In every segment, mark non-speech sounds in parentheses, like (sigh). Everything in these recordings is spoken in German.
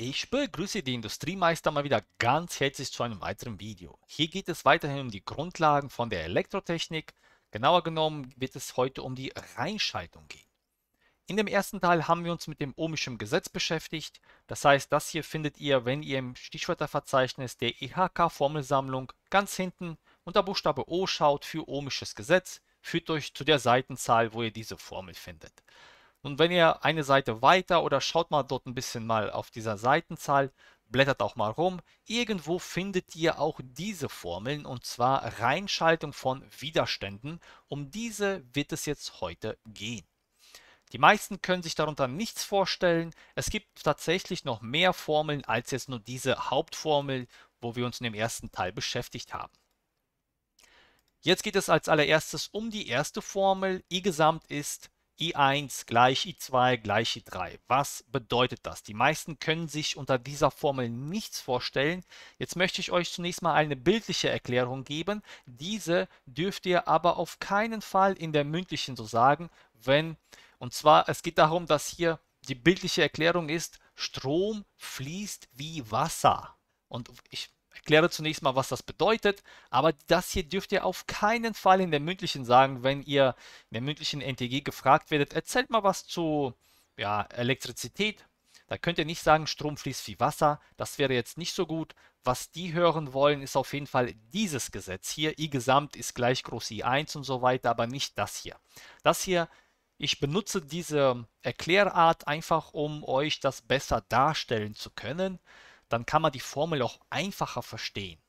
Ich begrüße die Industriemeister mal wieder ganz herzlich zu einem weiteren Video. Hier geht es weiterhin um die Grundlagen von der Elektrotechnik. Genauer genommen wird es heute um die Reinschaltung gehen. In dem ersten Teil haben wir uns mit dem ohmischen Gesetz beschäftigt. Das heißt, das hier findet ihr, wenn ihr im Stichwörterverzeichnis der IHK-Formelsammlung e ganz hinten unter Buchstabe O schaut für ohmisches Gesetz, führt euch zu der Seitenzahl, wo ihr diese Formel findet. Und wenn ihr eine Seite weiter oder schaut mal dort ein bisschen mal auf dieser Seitenzahl, blättert auch mal rum, irgendwo findet ihr auch diese Formeln und zwar Reinschaltung von Widerständen. Um diese wird es jetzt heute gehen. Die meisten können sich darunter nichts vorstellen. Es gibt tatsächlich noch mehr Formeln als jetzt nur diese Hauptformel, wo wir uns in dem ersten Teil beschäftigt haben. Jetzt geht es als allererstes um die erste Formel. I gesamt ist i1 gleich i2 gleich i3. Was bedeutet das? Die meisten können sich unter dieser Formel nichts vorstellen. Jetzt möchte ich euch zunächst mal eine bildliche Erklärung geben. Diese dürft ihr aber auf keinen Fall in der mündlichen so sagen, wenn, und zwar, es geht darum, dass hier die bildliche Erklärung ist, Strom fließt wie Wasser. Und ich erkläre zunächst mal, was das bedeutet, aber das hier dürft ihr auf keinen Fall in der mündlichen sagen, wenn ihr in der mündlichen NTG gefragt werdet, erzählt mal was zu ja, Elektrizität. Da könnt ihr nicht sagen, Strom fließt wie Wasser, das wäre jetzt nicht so gut. Was die hören wollen, ist auf jeden Fall dieses Gesetz hier. I gesamt ist gleich groß I1 und so weiter, aber nicht das hier. Das hier ich benutze diese Erklärart einfach, um euch das besser darstellen zu können dann kann man die Formel auch einfacher verstehen.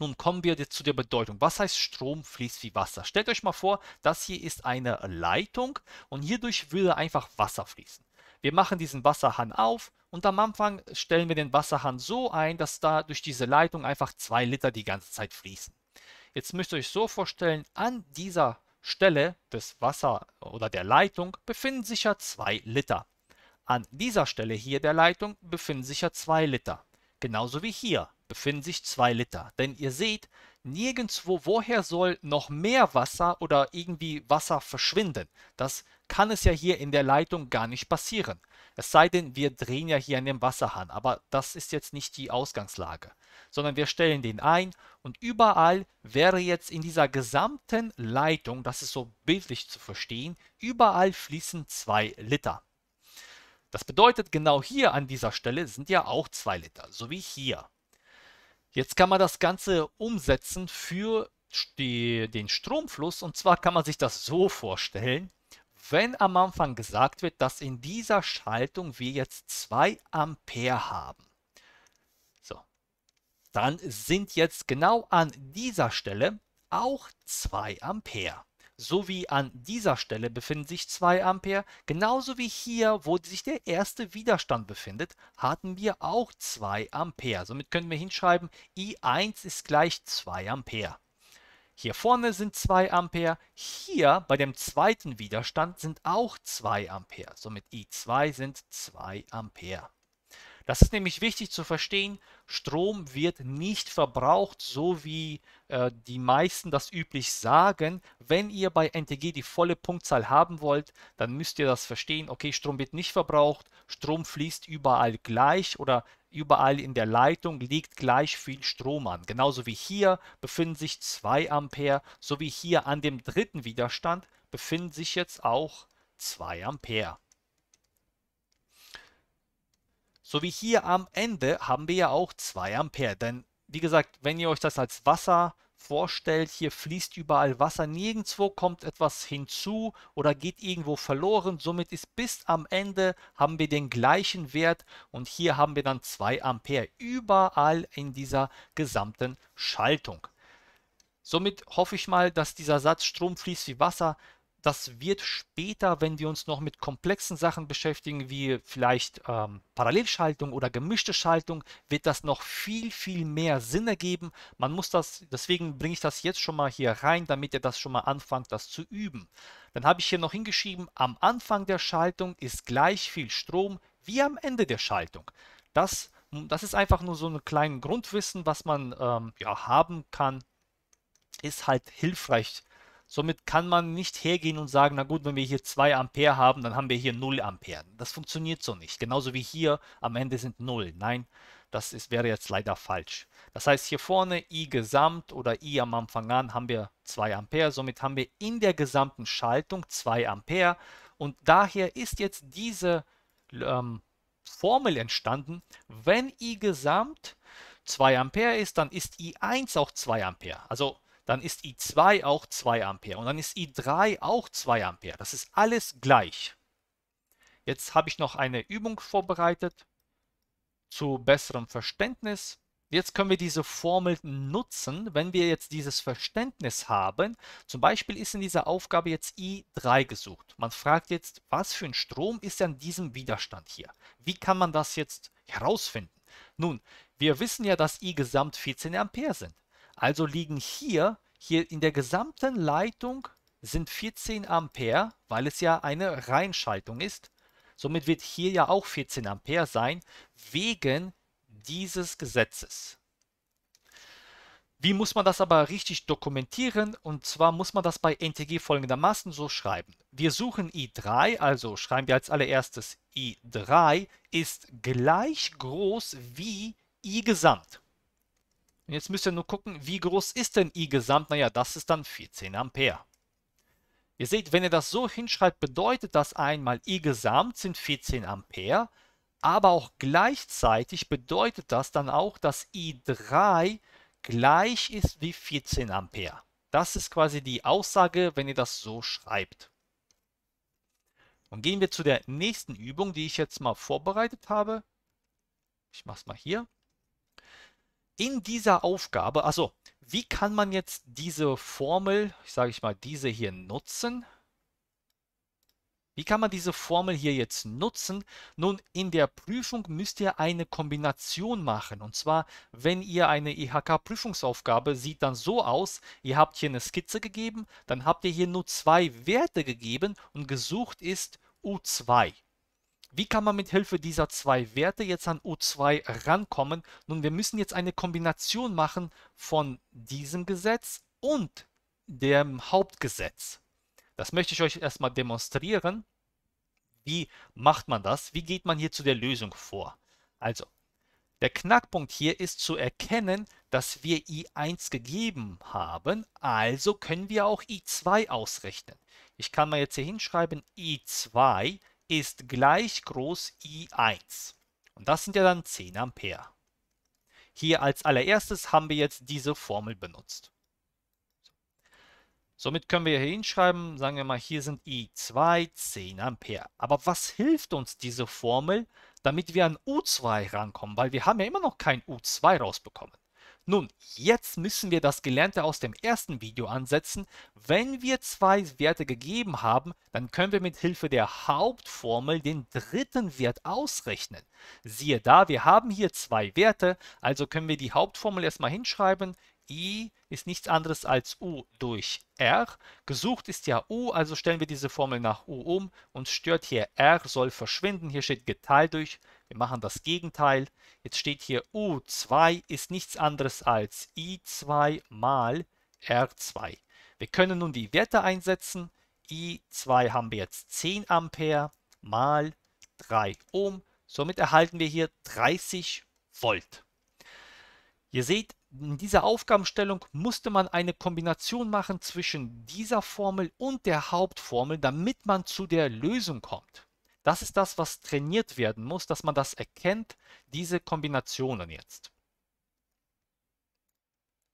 Nun kommen wir jetzt zu der Bedeutung. Was heißt Strom fließt wie Wasser? Stellt euch mal vor, das hier ist eine Leitung und hierdurch würde einfach Wasser fließen. Wir machen diesen Wasserhahn auf und am Anfang stellen wir den Wasserhahn so ein, dass da durch diese Leitung einfach zwei Liter die ganze Zeit fließen. Jetzt müsst ihr euch so vorstellen, an dieser Stelle des Wasser oder der Leitung befinden sich ja zwei Liter. An dieser Stelle hier der Leitung befinden sich ja 2 Liter. Genauso wie hier befinden sich 2 Liter. Denn ihr seht, nirgendwo, woher soll noch mehr Wasser oder irgendwie Wasser verschwinden? Das kann es ja hier in der Leitung gar nicht passieren. Es sei denn, wir drehen ja hier an dem Wasserhahn, aber das ist jetzt nicht die Ausgangslage, sondern wir stellen den ein und überall wäre jetzt in dieser gesamten Leitung, das ist so bildlich zu verstehen, überall fließen 2 Liter. Das bedeutet, genau hier an dieser Stelle sind ja auch 2 Liter, so wie hier. Jetzt kann man das Ganze umsetzen für die, den Stromfluss und zwar kann man sich das so vorstellen, wenn am Anfang gesagt wird, dass in dieser Schaltung wir jetzt 2 Ampere haben. So, dann sind jetzt genau an dieser Stelle auch 2 Ampere sowie an dieser Stelle befinden sich 2 Ampere, genauso wie hier, wo sich der erste Widerstand befindet, hatten wir auch 2 Ampere. Somit können wir hinschreiben, I1 ist gleich 2 Ampere. Hier vorne sind 2 Ampere, hier bei dem zweiten Widerstand sind auch 2 Ampere, somit I2 sind 2 Ampere. Das ist nämlich wichtig zu verstehen. Strom wird nicht verbraucht, so wie äh, die meisten das üblich sagen. Wenn ihr bei NTG die volle Punktzahl haben wollt, dann müsst ihr das verstehen. Okay, Strom wird nicht verbraucht, Strom fließt überall gleich oder überall in der Leitung liegt gleich viel Strom an. Genauso wie hier befinden sich 2 Ampere, so wie hier an dem dritten Widerstand befinden sich jetzt auch 2 Ampere. So wie hier am Ende haben wir ja auch 2 Ampere, denn wie gesagt, wenn ihr euch das als Wasser vorstellt, hier fließt überall Wasser, nirgendwo kommt etwas hinzu oder geht irgendwo verloren, somit ist bis am Ende haben wir den gleichen Wert und hier haben wir dann 2 Ampere überall in dieser gesamten Schaltung. Somit hoffe ich mal, dass dieser Satz Strom fließt wie Wasser das wird später, wenn wir uns noch mit komplexen Sachen beschäftigen, wie vielleicht ähm, Parallelschaltung oder gemischte Schaltung, wird das noch viel, viel mehr Sinn ergeben. Man muss das, deswegen bringe ich das jetzt schon mal hier rein, damit ihr das schon mal anfangt, das zu üben. Dann habe ich hier noch hingeschrieben, am Anfang der Schaltung ist gleich viel Strom wie am Ende der Schaltung. Das, das ist einfach nur so ein kleines Grundwissen, was man ähm, ja, haben kann, ist halt hilfreich Somit kann man nicht hergehen und sagen, na gut, wenn wir hier 2 Ampere haben, dann haben wir hier 0 Ampere. Das funktioniert so nicht. Genauso wie hier am Ende sind 0. Nein, das ist, wäre jetzt leider falsch. Das heißt, hier vorne I gesamt oder I am Anfang an haben wir 2 Ampere. Somit haben wir in der gesamten Schaltung 2 Ampere. Und daher ist jetzt diese ähm, Formel entstanden, wenn I gesamt 2 Ampere ist, dann ist I1 auch 2 Ampere. Also dann ist I2 auch 2 Ampere und dann ist I3 auch 2 Ampere. Das ist alles gleich. Jetzt habe ich noch eine Übung vorbereitet zu besserem Verständnis. Jetzt können wir diese Formel nutzen, wenn wir jetzt dieses Verständnis haben. Zum Beispiel ist in dieser Aufgabe jetzt I3 gesucht. Man fragt jetzt, was für ein Strom ist an diesem Widerstand hier? Wie kann man das jetzt herausfinden? Nun, wir wissen ja, dass I gesamt 14 Ampere sind. Also liegen hier, hier in der gesamten Leitung sind 14 Ampere, weil es ja eine Reinschaltung ist. Somit wird hier ja auch 14 Ampere sein, wegen dieses Gesetzes. Wie muss man das aber richtig dokumentieren? Und zwar muss man das bei NTG folgendermaßen so schreiben. Wir suchen I3, also schreiben wir als allererstes I3 ist gleich groß wie I gesamt. Und jetzt müsst ihr nur gucken, wie groß ist denn I gesamt? Naja, das ist dann 14 Ampere. Ihr seht, wenn ihr das so hinschreibt, bedeutet das einmal I gesamt sind 14 Ampere, aber auch gleichzeitig bedeutet das dann auch, dass I3 gleich ist wie 14 Ampere. Das ist quasi die Aussage, wenn ihr das so schreibt. Und gehen wir zu der nächsten Übung, die ich jetzt mal vorbereitet habe. Ich mache es mal hier in dieser Aufgabe, also wie kann man jetzt diese Formel, ich sage ich mal, diese hier nutzen? Wie kann man diese Formel hier jetzt nutzen? Nun, in der Prüfung müsst ihr eine Kombination machen. Und zwar, wenn ihr eine IHK-Prüfungsaufgabe e sieht dann so aus, ihr habt hier eine Skizze gegeben, dann habt ihr hier nur zwei Werte gegeben und gesucht ist U2. Wie kann man mit Hilfe dieser zwei Werte jetzt an U2 rankommen? Nun, wir müssen jetzt eine Kombination machen von diesem Gesetz und dem Hauptgesetz. Das möchte ich euch erstmal demonstrieren. Wie macht man das? Wie geht man hier zu der Lösung vor? Also, der Knackpunkt hier ist zu erkennen, dass wir i1 gegeben haben, also können wir auch i2 ausrechnen. Ich kann mal jetzt hier hinschreiben, i2 ist gleich groß I1. Und das sind ja dann 10 Ampere. Hier als allererstes haben wir jetzt diese Formel benutzt. Somit können wir hier hinschreiben, sagen wir mal, hier sind I2 10 Ampere. Aber was hilft uns diese Formel, damit wir an U2 rankommen? Weil wir haben ja immer noch kein U2 rausbekommen. Nun, jetzt müssen wir das Gelernte aus dem ersten Video ansetzen. Wenn wir zwei Werte gegeben haben, dann können wir mit Hilfe der Hauptformel den dritten Wert ausrechnen. Siehe da, wir haben hier zwei Werte, also können wir die Hauptformel erstmal hinschreiben. I ist nichts anderes als U durch R. Gesucht ist ja U, also stellen wir diese Formel nach U um. Uns stört hier R, soll verschwinden. Hier steht geteilt durch. Wir machen das Gegenteil. Jetzt steht hier U2 ist nichts anderes als I2 mal R2. Wir können nun die Werte einsetzen. I2 haben wir jetzt 10 Ampere mal 3 Ohm. Somit erhalten wir hier 30 Volt. Ihr seht, in dieser Aufgabenstellung musste man eine Kombination machen zwischen dieser Formel und der Hauptformel, damit man zu der Lösung kommt. Das ist das, was trainiert werden muss, dass man das erkennt, diese Kombinationen jetzt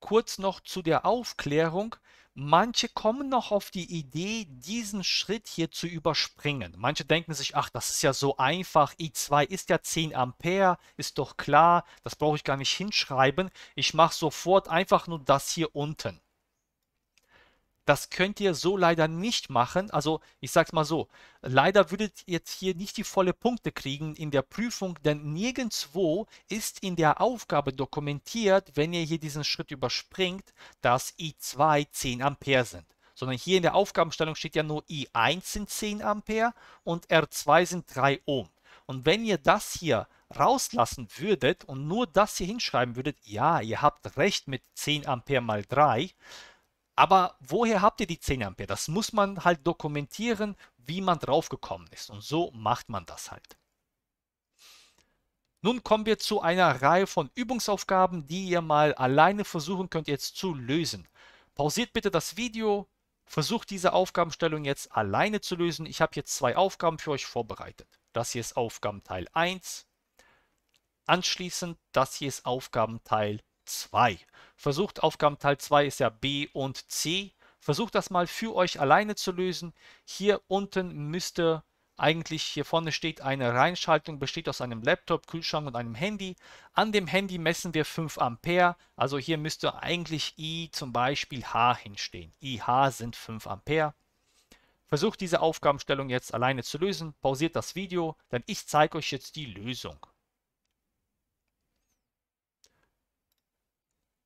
kurz noch zu der Aufklärung. Manche kommen noch auf die Idee, diesen Schritt hier zu überspringen. Manche denken sich, ach, das ist ja so einfach, I2 ist ja 10 Ampere, ist doch klar, das brauche ich gar nicht hinschreiben. Ich mache sofort einfach nur das hier unten. Das könnt ihr so leider nicht machen. Also ich sage es mal so, leider würdet ihr jetzt hier nicht die volle Punkte kriegen in der Prüfung, denn nirgendwo ist in der Aufgabe dokumentiert, wenn ihr hier diesen Schritt überspringt, dass I2 10 Ampere sind. Sondern hier in der Aufgabenstellung steht ja nur I1 sind 10 Ampere und R2 sind 3 Ohm. Und wenn ihr das hier rauslassen würdet und nur das hier hinschreiben würdet, ja, ihr habt recht mit 10 Ampere mal 3, aber woher habt ihr die 10 Ampere? Das muss man halt dokumentieren, wie man draufgekommen ist. Und so macht man das halt. Nun kommen wir zu einer Reihe von Übungsaufgaben, die ihr mal alleine versuchen könnt jetzt zu lösen. Pausiert bitte das Video, versucht diese Aufgabenstellung jetzt alleine zu lösen. Ich habe jetzt zwei Aufgaben für euch vorbereitet. Das hier ist Aufgabenteil 1. Anschließend, das hier ist Aufgabenteil 2. 2. Versucht Aufgaben Teil 2 ist ja B und C. Versucht das mal für euch alleine zu lösen. Hier unten müsste eigentlich hier vorne steht eine Reinschaltung, besteht aus einem Laptop, Kühlschrank und einem Handy. An dem Handy messen wir 5 Ampere, also hier müsste eigentlich I zum Beispiel H hinstehen. IH sind 5 Ampere. Versucht diese Aufgabenstellung jetzt alleine zu lösen, pausiert das Video, denn ich zeige euch jetzt die Lösung.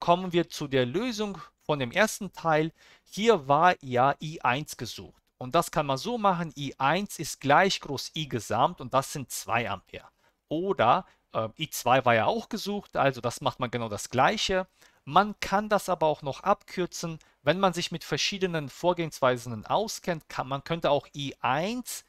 kommen wir zu der Lösung von dem ersten Teil. Hier war ja i1 gesucht. Und das kann man so machen, i1 ist gleich groß i gesamt und das sind 2 Ampere. Oder äh, i2 war ja auch gesucht, also das macht man genau das gleiche. Man kann das aber auch noch abkürzen, wenn man sich mit verschiedenen Vorgehensweisen auskennt. Kann, man könnte auch i1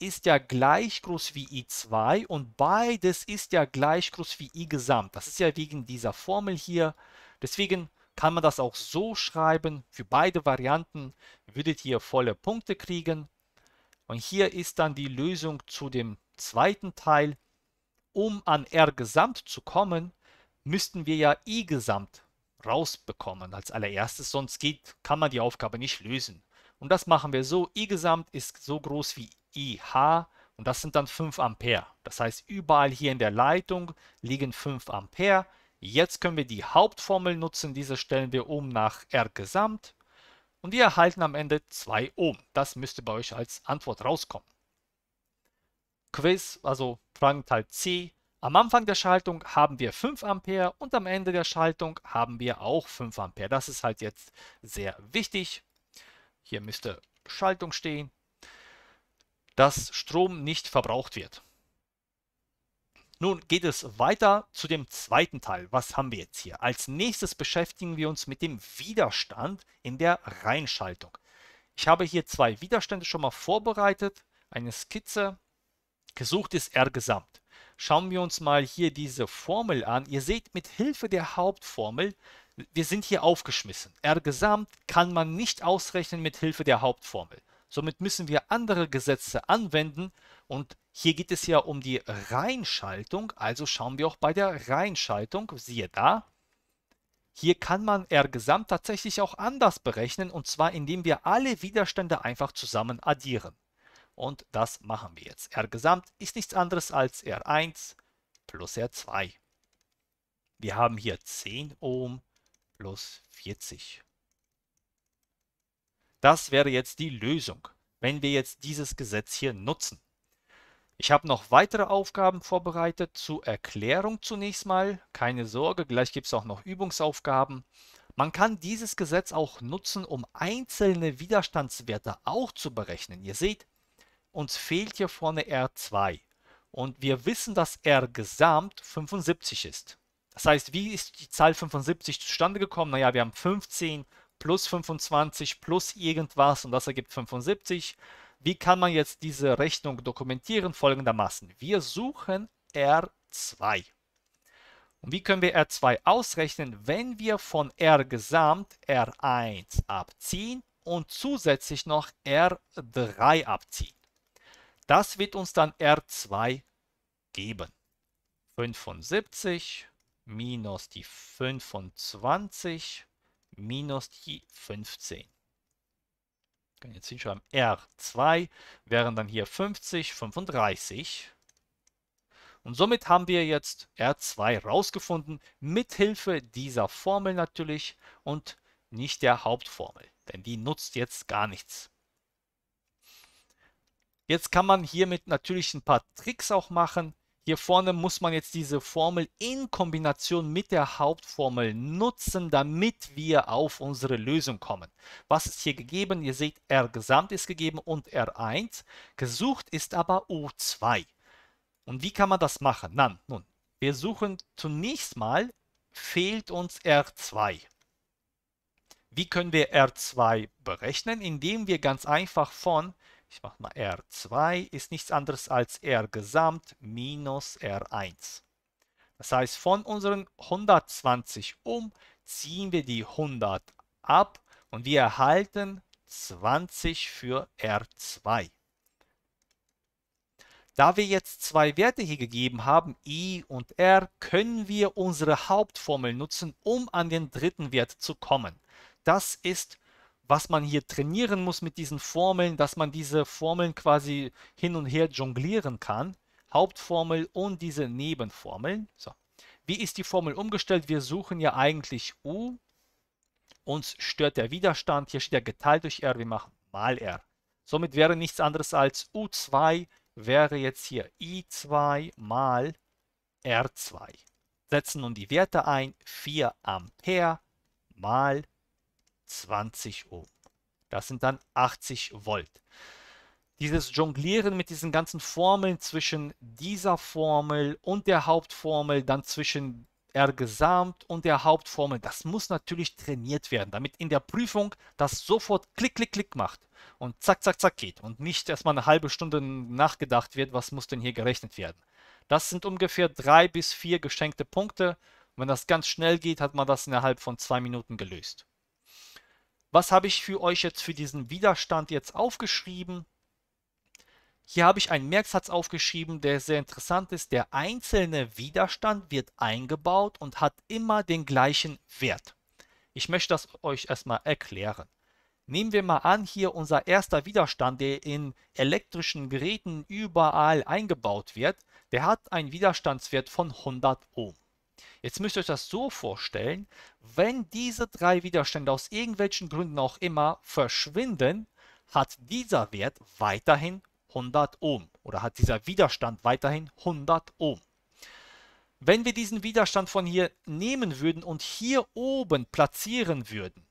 ist ja gleich groß wie i2 und beides ist ja gleich groß wie i gesamt. Das ist ja wegen dieser Formel hier Deswegen kann man das auch so schreiben. Für beide Varianten würdet ihr volle Punkte kriegen. Und hier ist dann die Lösung zu dem zweiten Teil. Um an R gesamt zu kommen, müssten wir ja I gesamt rausbekommen als allererstes, sonst geht, kann man die Aufgabe nicht lösen. Und das machen wir so, I gesamt ist so groß wie IH und das sind dann 5 Ampere. Das heißt, überall hier in der Leitung liegen 5 Ampere Jetzt können wir die Hauptformel nutzen, diese stellen wir um nach R gesamt und wir erhalten am Ende 2 Ohm. Das müsste bei euch als Antwort rauskommen. Quiz, also Fragenteil C. Am Anfang der Schaltung haben wir 5 Ampere und am Ende der Schaltung haben wir auch 5 Ampere. Das ist halt jetzt sehr wichtig. Hier müsste Schaltung stehen, dass Strom nicht verbraucht wird. Nun geht es weiter zu dem zweiten Teil. Was haben wir jetzt hier? Als nächstes beschäftigen wir uns mit dem Widerstand in der Reinschaltung. Ich habe hier zwei Widerstände schon mal vorbereitet, eine Skizze. Gesucht ist R gesamt. Schauen wir uns mal hier diese Formel an. Ihr seht, mit Hilfe der Hauptformel, wir sind hier aufgeschmissen. R gesamt kann man nicht ausrechnen mit Hilfe der Hauptformel. Somit müssen wir andere Gesetze anwenden und hier geht es ja um die Reinschaltung, also schauen wir auch bei der Reinschaltung, siehe da. Hier kann man R gesamt tatsächlich auch anders berechnen und zwar indem wir alle Widerstände einfach zusammen addieren. Und das machen wir jetzt. R gesamt ist nichts anderes als R1 plus R2. Wir haben hier 10 Ohm plus 40. Das wäre jetzt die Lösung, wenn wir jetzt dieses Gesetz hier nutzen. Ich habe noch weitere Aufgaben vorbereitet zur Erklärung zunächst mal. Keine Sorge, gleich gibt es auch noch Übungsaufgaben. Man kann dieses Gesetz auch nutzen, um einzelne Widerstandswerte auch zu berechnen. Ihr seht, uns fehlt hier vorne R2 und wir wissen, dass R gesamt 75 ist. Das heißt, wie ist die Zahl 75 zustande gekommen? Naja, wir haben 15 plus 25 plus irgendwas und das ergibt 75. Wie kann man jetzt diese Rechnung dokumentieren? Folgendermaßen. Wir suchen R2. Und wie können wir R2 ausrechnen, wenn wir von R gesamt R1 abziehen und zusätzlich noch R3 abziehen? Das wird uns dann R2 geben. 75 minus die 25 minus die 15. Kann jetzt hinschreiben, R2 wären dann hier 50, 35. Und somit haben wir jetzt R2 rausgefunden, mithilfe dieser Formel natürlich und nicht der Hauptformel, denn die nutzt jetzt gar nichts. Jetzt kann man hiermit natürlich ein paar Tricks auch machen. Hier vorne muss man jetzt diese Formel in Kombination mit der Hauptformel nutzen, damit wir auf unsere Lösung kommen. Was ist hier gegeben? Ihr seht, R gesamt ist gegeben und R1. Gesucht ist aber U2. Und wie kann man das machen? Nun, nun wir suchen zunächst mal, fehlt uns R2. Wie können wir R2 berechnen? Indem wir ganz einfach von ich mache mal R2 ist nichts anderes als R gesamt minus R1. Das heißt, von unseren 120 um ziehen wir die 100 ab und wir erhalten 20 für R2. Da wir jetzt zwei Werte hier gegeben haben, i und r, können wir unsere Hauptformel nutzen, um an den dritten Wert zu kommen. Das ist was man hier trainieren muss mit diesen Formeln, dass man diese Formeln quasi hin und her jonglieren kann. Hauptformel und diese Nebenformeln. So. Wie ist die Formel umgestellt? Wir suchen ja eigentlich U. Uns stört der Widerstand. Hier steht ja geteilt durch R. Wir machen mal R. Somit wäre nichts anderes als U2 wäre jetzt hier I2 mal R2. Setzen nun die Werte ein. 4 Ampere mal R2. 20 Ohm. Das sind dann 80 Volt. Dieses Jonglieren mit diesen ganzen Formeln zwischen dieser Formel und der Hauptformel, dann zwischen R Gesamt und der Hauptformel, das muss natürlich trainiert werden, damit in der Prüfung das sofort klick, klick, klick macht und zack, zack, zack geht und nicht erstmal eine halbe Stunde nachgedacht wird, was muss denn hier gerechnet werden. Das sind ungefähr drei bis vier geschenkte Punkte. wenn das ganz schnell geht, hat man das innerhalb von zwei Minuten gelöst. Was habe ich für euch jetzt für diesen Widerstand jetzt aufgeschrieben? Hier habe ich einen Merksatz aufgeschrieben, der sehr interessant ist. Der einzelne Widerstand wird eingebaut und hat immer den gleichen Wert. Ich möchte das euch erstmal erklären. Nehmen wir mal an, hier unser erster Widerstand, der in elektrischen Geräten überall eingebaut wird, der hat einen Widerstandswert von 100 Ohm. Jetzt müsst ihr euch das so vorstellen, wenn diese drei Widerstände aus irgendwelchen Gründen auch immer verschwinden, hat dieser Wert weiterhin 100 Ohm oder hat dieser Widerstand weiterhin 100 Ohm. Wenn wir diesen Widerstand von hier nehmen würden und hier oben platzieren würden,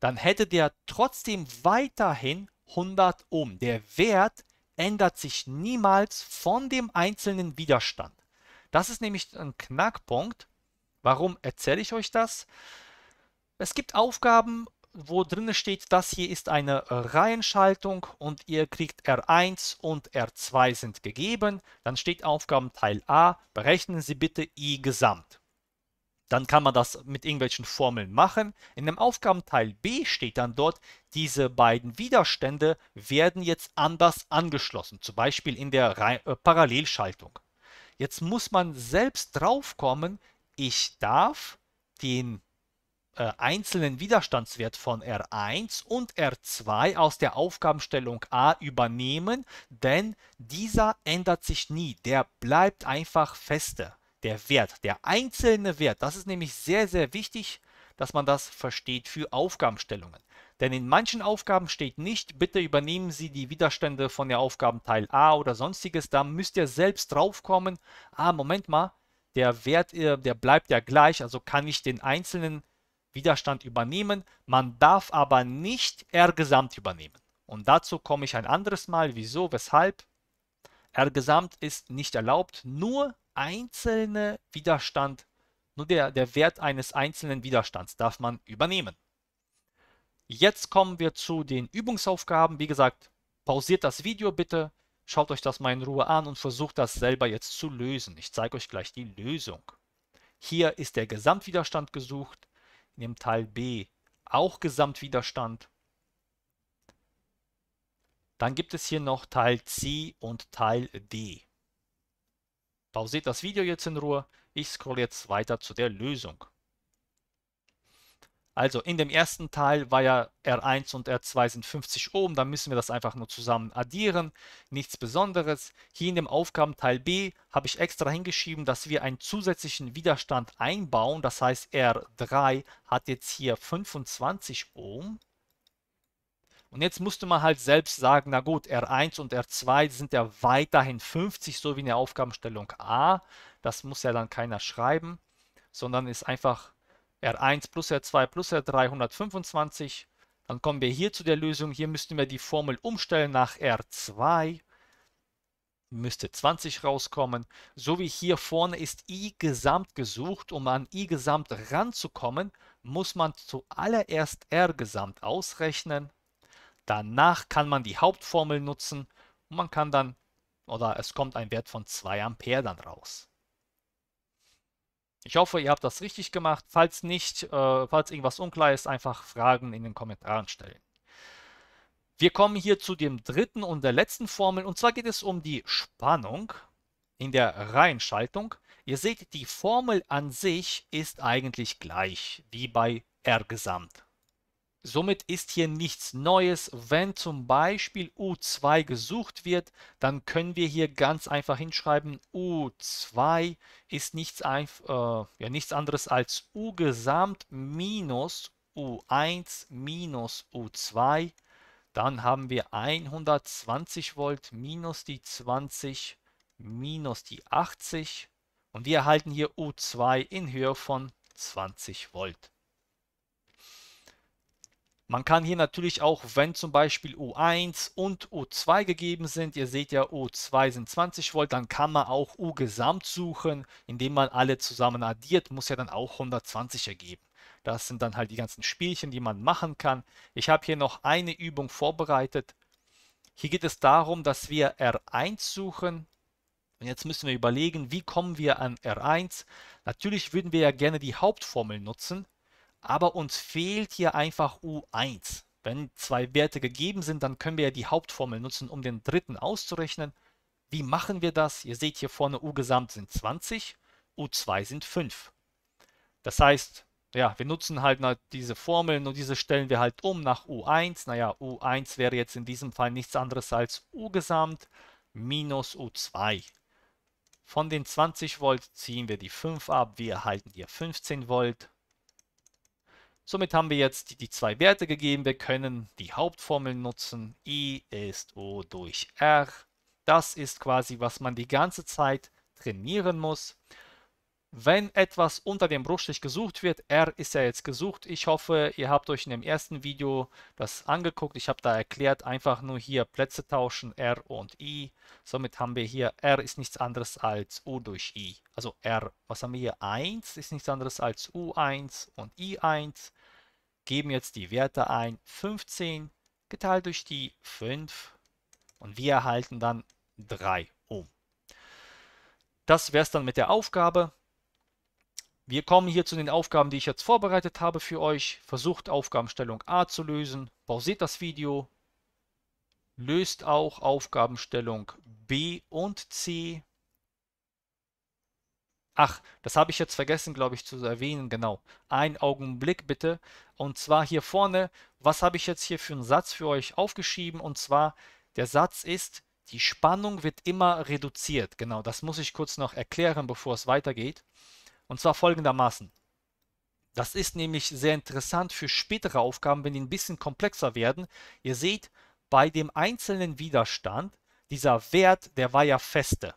dann hätte der trotzdem weiterhin 100 Ohm. Der Wert ändert sich niemals von dem einzelnen Widerstand. Das ist nämlich ein Knackpunkt. Warum erzähle ich euch das? Es gibt Aufgaben, wo drin steht, das hier ist eine Reihenschaltung und ihr kriegt R1 und R2 sind gegeben. Dann steht Aufgabenteil A, berechnen Sie bitte I gesamt. Dann kann man das mit irgendwelchen Formeln machen. In dem Aufgabenteil B steht dann dort, diese beiden Widerstände werden jetzt anders angeschlossen, zum Beispiel in der Re äh, Parallelschaltung. Jetzt muss man selbst drauf kommen, ich darf den äh, einzelnen Widerstandswert von R1 und R2 aus der Aufgabenstellung A übernehmen, denn dieser ändert sich nie, der bleibt einfach feste. Der Wert, der einzelne Wert, das ist nämlich sehr, sehr wichtig dass man das versteht für Aufgabenstellungen. Denn in manchen Aufgaben steht nicht, bitte übernehmen Sie die Widerstände von der Aufgabenteil A oder sonstiges. Da müsst ihr selbst drauf kommen, Ah, Moment mal, der Wert, äh, der bleibt ja gleich, also kann ich den einzelnen Widerstand übernehmen. Man darf aber nicht R gesamt übernehmen. Und dazu komme ich ein anderes Mal. Wieso, weshalb? R gesamt ist nicht erlaubt. Nur einzelne Widerstand nur der, der Wert eines einzelnen Widerstands darf man übernehmen. Jetzt kommen wir zu den Übungsaufgaben. Wie gesagt, pausiert das Video bitte, schaut euch das mal in Ruhe an und versucht das selber jetzt zu lösen. Ich zeige euch gleich die Lösung. Hier ist der Gesamtwiderstand gesucht, in dem Teil B auch Gesamtwiderstand. Dann gibt es hier noch Teil C und Teil D. Pausiert das Video jetzt in Ruhe, ich scrolle jetzt weiter zu der Lösung. Also in dem ersten Teil war ja R1 und R2 sind 50 Ohm, dann müssen wir das einfach nur zusammen addieren, nichts Besonderes. Hier in dem Aufgabenteil B habe ich extra hingeschrieben, dass wir einen zusätzlichen Widerstand einbauen, das heißt R3 hat jetzt hier 25 Ohm und jetzt musste man halt selbst sagen, na gut, R1 und R2 sind ja weiterhin 50, so wie in der Aufgabenstellung A. Das muss ja dann keiner schreiben, sondern ist einfach R1 plus R2 plus R3 125. Dann kommen wir hier zu der Lösung. Hier müssten wir die Formel umstellen nach R2 müsste 20 rauskommen. So wie hier vorne ist i gesamt gesucht. Um an i gesamt ranzukommen, muss man zuallererst r gesamt ausrechnen. Danach kann man die Hauptformel nutzen und man kann dann, oder es kommt ein Wert von 2 Ampere dann raus. Ich hoffe, ihr habt das richtig gemacht. Falls nicht, äh, falls irgendwas unklar ist, einfach Fragen in den Kommentaren stellen. Wir kommen hier zu dem dritten und der letzten Formel. Und zwar geht es um die Spannung in der Reihenschaltung. Ihr seht, die Formel an sich ist eigentlich gleich wie bei R gesamt. Somit ist hier nichts Neues. Wenn zum Beispiel U2 gesucht wird, dann können wir hier ganz einfach hinschreiben, U2 ist nichts, äh, ja, nichts anderes als U gesamt minus U1 minus U2. Dann haben wir 120 Volt minus die 20 minus die 80 und wir erhalten hier U2 in Höhe von 20 Volt. Man kann hier natürlich auch, wenn zum Beispiel U1 und U2 gegeben sind, ihr seht ja, U2 sind 20 Volt, dann kann man auch U gesamt suchen, indem man alle zusammen addiert, muss ja dann auch 120 ergeben. Das sind dann halt die ganzen Spielchen, die man machen kann. Ich habe hier noch eine Übung vorbereitet. Hier geht es darum, dass wir R1 suchen. Und jetzt müssen wir überlegen, wie kommen wir an R1? Natürlich würden wir ja gerne die Hauptformel nutzen aber uns fehlt hier einfach U1. Wenn zwei Werte gegeben sind, dann können wir ja die Hauptformel nutzen, um den dritten auszurechnen. Wie machen wir das? Ihr seht hier vorne U gesamt sind 20, U2 sind 5. Das heißt, ja, wir nutzen halt diese Formel, und diese stellen wir halt um nach U1. Naja, U1 wäre jetzt in diesem Fall nichts anderes als U gesamt minus U2. Von den 20 Volt ziehen wir die 5 ab, wir erhalten hier 15 Volt. Somit haben wir jetzt die, zwei Werte gegeben. Wir können die Hauptformel nutzen. I ist O durch R. Das ist quasi, was man die ganze Zeit trainieren muss. Wenn etwas unter dem Bruchstich gesucht wird, R ist ja jetzt gesucht. Ich hoffe, ihr habt euch in dem ersten Video das angeguckt. Ich habe da erklärt, einfach nur hier Plätze tauschen, R und I. Somit haben wir hier, R ist nichts anderes als U durch I. Also R, was haben wir hier? 1 ist nichts anderes als U1 und I1 geben jetzt die Werte ein 15 geteilt durch die 5 und wir erhalten dann 3 Ohm. Das wäre es dann mit der Aufgabe. Wir kommen hier zu den Aufgaben, die ich jetzt vorbereitet habe für euch. Versucht Aufgabenstellung A zu lösen, pausiert das Video, löst auch Aufgabenstellung B und C Ach, das habe ich jetzt vergessen, glaube ich, zu erwähnen. Genau. Ein Augenblick bitte. Und zwar hier vorne, was habe ich jetzt hier für einen Satz für euch aufgeschrieben? Und zwar, der Satz ist, die Spannung wird immer reduziert. Genau, das muss ich kurz noch erklären, bevor es weitergeht. Und zwar folgendermaßen. Das ist nämlich sehr interessant für spätere Aufgaben, wenn die ein bisschen komplexer werden. Ihr seht, bei dem einzelnen Widerstand, dieser Wert, der war ja feste.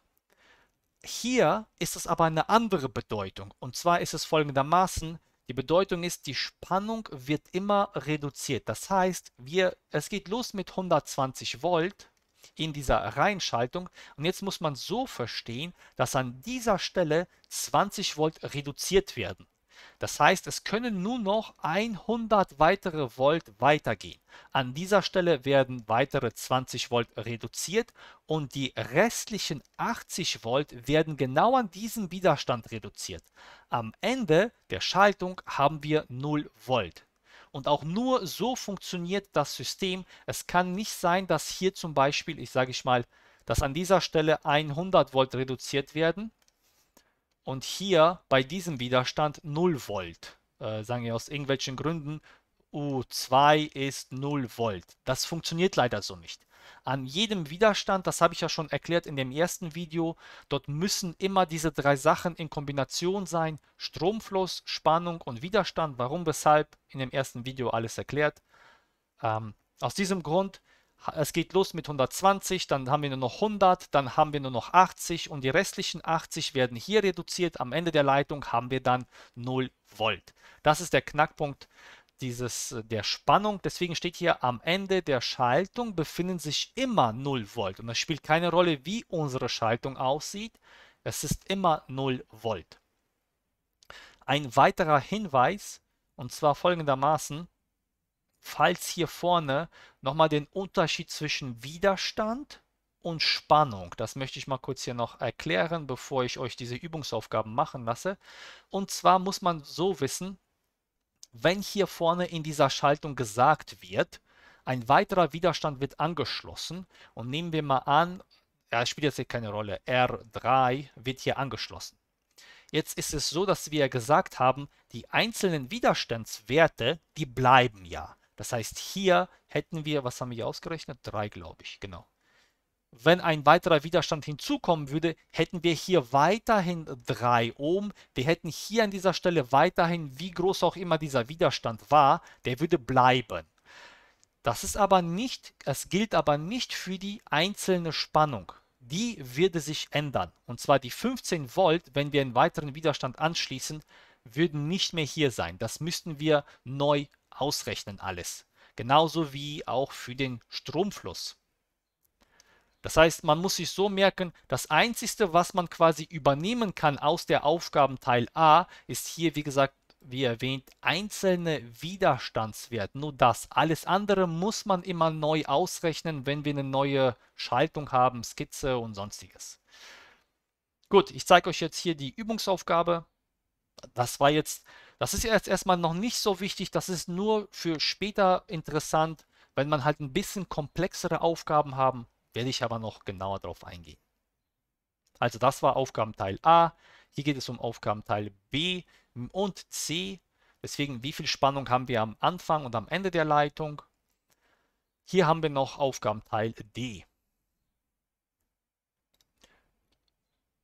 Hier ist es aber eine andere Bedeutung. Und zwar ist es folgendermaßen, die Bedeutung ist, die Spannung wird immer reduziert. Das heißt, wir, es geht los mit 120 Volt in dieser Reihenschaltung. Und jetzt muss man so verstehen, dass an dieser Stelle 20 Volt reduziert werden. Das heißt, es können nur noch 100 weitere Volt weitergehen. An dieser Stelle werden weitere 20 Volt reduziert und die restlichen 80 Volt werden genau an diesem Widerstand reduziert. Am Ende der Schaltung haben wir 0 Volt. Und auch nur so funktioniert das System. Es kann nicht sein, dass hier zum Beispiel, ich sage ich mal, dass an dieser Stelle 100 Volt reduziert werden und hier bei diesem Widerstand 0 Volt. Äh, sagen wir aus irgendwelchen Gründen, U2 ist 0 Volt. Das funktioniert leider so nicht. An jedem Widerstand, das habe ich ja schon erklärt in dem ersten Video, dort müssen immer diese drei Sachen in Kombination sein. Stromfluss, Spannung und Widerstand. Warum, weshalb? In dem ersten Video alles erklärt. Ähm, aus diesem Grund es geht los mit 120, dann haben wir nur noch 100, dann haben wir nur noch 80 und die restlichen 80 werden hier reduziert. Am Ende der Leitung haben wir dann 0 Volt. Das ist der Knackpunkt dieses, äh, der Spannung. Deswegen steht hier am Ende der Schaltung befinden sich immer 0 Volt. Und es spielt keine Rolle, wie unsere Schaltung aussieht. Es ist immer 0 Volt. Ein weiterer Hinweis, und zwar folgendermaßen, falls hier vorne nochmal den Unterschied zwischen Widerstand und Spannung. Das möchte ich mal kurz hier noch erklären, bevor ich euch diese Übungsaufgaben machen lasse. Und zwar muss man so wissen, wenn hier vorne in dieser Schaltung gesagt wird, ein weiterer Widerstand wird angeschlossen und nehmen wir mal an, er spielt jetzt hier keine Rolle, R3 wird hier angeschlossen. Jetzt ist es so, dass wir gesagt haben, die einzelnen Widerstandswerte, die bleiben ja. Das heißt, hier hätten wir, was haben wir ausgerechnet? 3, glaube ich, genau. Wenn ein weiterer Widerstand hinzukommen würde, hätten wir hier weiterhin 3 Ohm. Wir hätten hier an dieser Stelle weiterhin, wie groß auch immer dieser Widerstand war, der würde bleiben. Das ist aber nicht, es gilt aber nicht für die einzelne Spannung. Die würde sich ändern. Und zwar die 15 Volt, wenn wir einen weiteren Widerstand anschließen, würden nicht mehr hier sein. Das müssten wir neu ausrechnen alles. Genauso wie auch für den Stromfluss. Das heißt, man muss sich so merken, das Einzige, was man quasi übernehmen kann aus der Aufgabenteil A, ist hier, wie gesagt, wie erwähnt, einzelne Widerstandswerte. Nur das. Alles andere muss man immer neu ausrechnen, wenn wir eine neue Schaltung haben, Skizze und sonstiges. Gut, ich zeige euch jetzt hier die Übungsaufgabe. Das war jetzt das ist jetzt erstmal noch nicht so wichtig, das ist nur für später interessant, wenn man halt ein bisschen komplexere Aufgaben haben, werde ich aber noch genauer darauf eingehen. Also das war Aufgabenteil A, hier geht es um Aufgabenteil B und C, deswegen wie viel Spannung haben wir am Anfang und am Ende der Leitung. Hier haben wir noch Aufgabenteil D.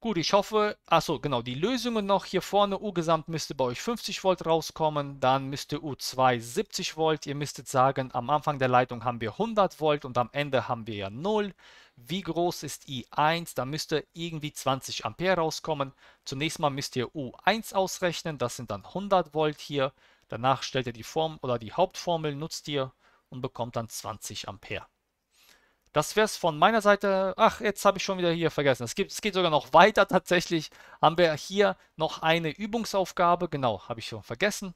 Gut, ich hoffe, achso, genau, die Lösungen noch hier vorne. U-Gesamt müsste bei euch 50 Volt rauskommen, dann müsste U2 70 Volt. Ihr müsstet sagen, am Anfang der Leitung haben wir 100 Volt und am Ende haben wir ja 0. Wie groß ist I1? Da müsste irgendwie 20 Ampere rauskommen. Zunächst mal müsst ihr U1 ausrechnen, das sind dann 100 Volt hier. Danach stellt ihr die Form oder die Hauptformel, nutzt ihr und bekommt dann 20 Ampere. Das wäre es von meiner Seite. Ach, jetzt habe ich schon wieder hier vergessen. Es, gibt, es geht sogar noch (laughs) weiter tatsächlich. Haben wir hier noch eine Übungsaufgabe. Genau, habe ich schon vergessen.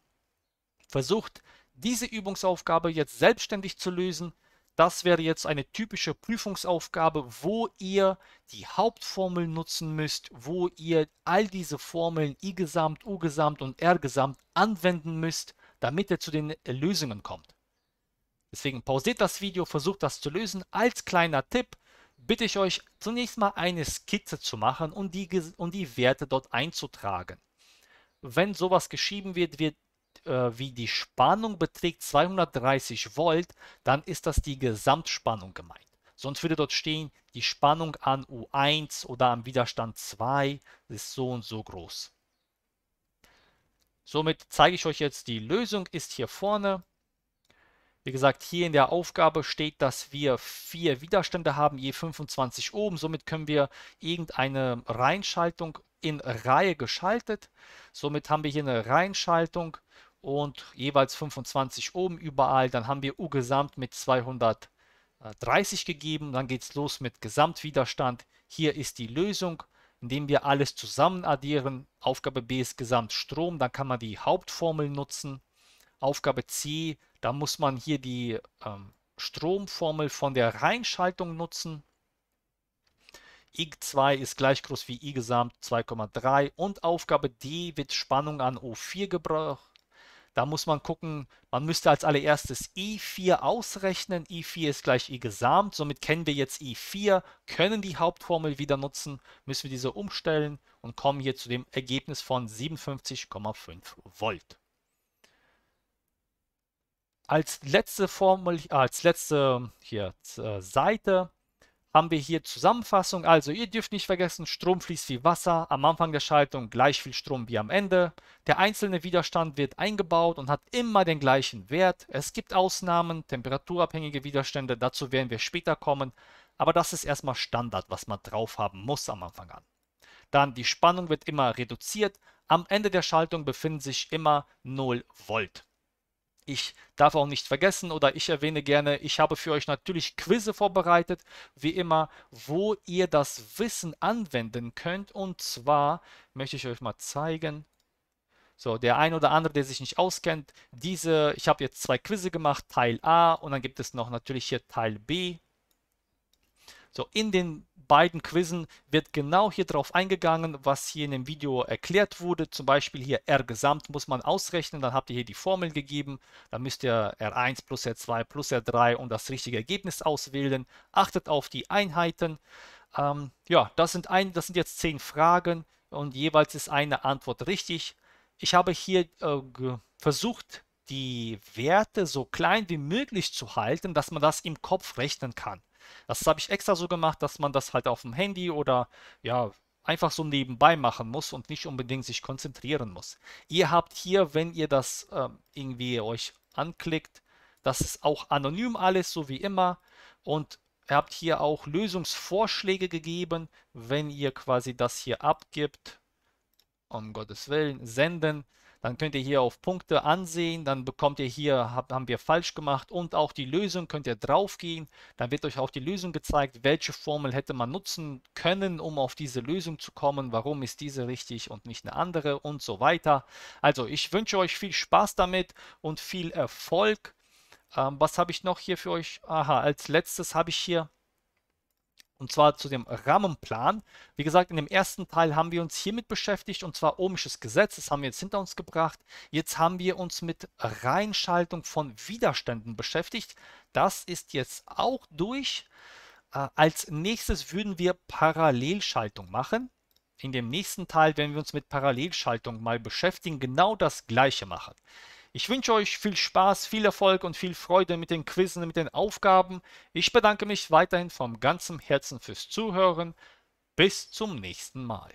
Versucht, diese Übungsaufgabe jetzt selbstständig zu lösen. Das wäre jetzt eine typische Prüfungsaufgabe, wo ihr die Hauptformel nutzen müsst, wo ihr all diese Formeln I-Gesamt, U-Gesamt und R-Gesamt anwenden müsst, damit ihr zu den Lösungen kommt. Deswegen pausiert das Video, versucht das zu lösen. Als kleiner Tipp bitte ich euch zunächst mal eine Skizze zu machen und die, und die Werte dort einzutragen. Wenn sowas geschrieben wird, wird äh, wie die Spannung beträgt 230 Volt, dann ist das die Gesamtspannung gemeint. Sonst würde dort stehen, die Spannung an U1 oder am Widerstand 2 ist so und so groß. Somit zeige ich euch jetzt, die Lösung ist hier vorne. Wie gesagt, hier in der Aufgabe steht, dass wir vier Widerstände haben, je 25 Ohm. Somit können wir irgendeine Reihenschaltung in Reihe geschaltet. Somit haben wir hier eine Reihenschaltung und jeweils 25 Ohm überall. Dann haben wir U gesamt mit 230 gegeben. Dann geht es los mit Gesamtwiderstand. Hier ist die Lösung, indem wir alles zusammen addieren. Aufgabe B ist Gesamtstrom. Dann kann man die Hauptformel nutzen. Aufgabe C da muss man hier die ähm, Stromformel von der Reinschaltung nutzen. I2 ist gleich groß wie I gesamt 2,3 und Aufgabe D wird Spannung an O4 gebraucht. Da muss man gucken, man müsste als allererstes I4 ausrechnen. I4 ist gleich I gesamt, somit kennen wir jetzt I4, können die Hauptformel wieder nutzen, müssen wir diese umstellen und kommen hier zu dem Ergebnis von 57,5 Volt. Als letzte Formel, als letzte hier äh, Seite haben wir hier Zusammenfassung. Also ihr dürft nicht vergessen, Strom fließt wie Wasser, am Anfang der Schaltung gleich viel Strom wie am Ende. Der einzelne Widerstand wird eingebaut und hat immer den gleichen Wert. Es gibt Ausnahmen, temperaturabhängige Widerstände, dazu werden wir später kommen. Aber das ist erstmal Standard, was man drauf haben muss am Anfang an. Dann die Spannung wird immer reduziert. Am Ende der Schaltung befinden sich immer 0 Volt. Ich darf auch nicht vergessen oder ich erwähne gerne, ich habe für euch natürlich Quizze vorbereitet, wie immer, wo ihr das Wissen anwenden könnt. Und zwar möchte ich euch mal zeigen. So, der ein oder andere, der sich nicht auskennt, diese, ich habe jetzt zwei Quizze gemacht, Teil A und dann gibt es noch natürlich hier Teil B. So, in den beiden Quizzen wird genau hier drauf eingegangen, was hier in dem Video erklärt wurde. Zum Beispiel hier R gesamt muss man ausrechnen, dann habt ihr hier die Formel gegeben, dann müsst ihr R1 plus R2 plus R3 und das richtige Ergebnis auswählen. Achtet auf die Einheiten. Ähm, ja, das sind, ein, das sind jetzt zehn Fragen und jeweils ist eine Antwort richtig. Ich habe hier äh, versucht, die Werte so klein wie möglich zu halten, dass man das im Kopf rechnen kann. Das habe ich extra so gemacht, dass man das halt auf dem Handy oder ja, einfach so nebenbei machen muss und nicht unbedingt sich konzentrieren muss. Ihr habt hier, wenn ihr das äh, irgendwie euch anklickt, das ist auch anonym alles, so wie immer. Und ihr habt hier auch Lösungsvorschläge gegeben, wenn ihr quasi das hier abgibt um Gottes Willen, senden. Dann könnt ihr hier auf Punkte ansehen, dann bekommt ihr hier, hab, haben wir falsch gemacht und auch die Lösung könnt ihr drauf gehen. Dann wird euch auch die Lösung gezeigt, welche Formel hätte man nutzen können, um auf diese Lösung zu kommen, warum ist diese richtig und nicht eine andere und so weiter. Also ich wünsche euch viel Spaß damit und viel Erfolg. Ähm, was habe ich noch hier für euch? Aha, als letztes habe ich hier und zwar zu dem Rahmenplan. Wie gesagt, in dem ersten Teil haben wir uns hiermit beschäftigt, und zwar ohmisches Gesetz, das haben wir jetzt hinter uns gebracht. Jetzt haben wir uns mit Reinschaltung von Widerständen beschäftigt. Das ist jetzt auch durch. Äh, als nächstes würden wir Parallelschaltung machen. In dem nächsten Teil werden wir uns mit Parallelschaltung mal beschäftigen, genau das gleiche machen. Ich wünsche euch viel Spaß, viel Erfolg und viel Freude mit den Quizzen, mit den Aufgaben. Ich bedanke mich weiterhin vom ganzen Herzen fürs Zuhören. Bis zum nächsten Mal.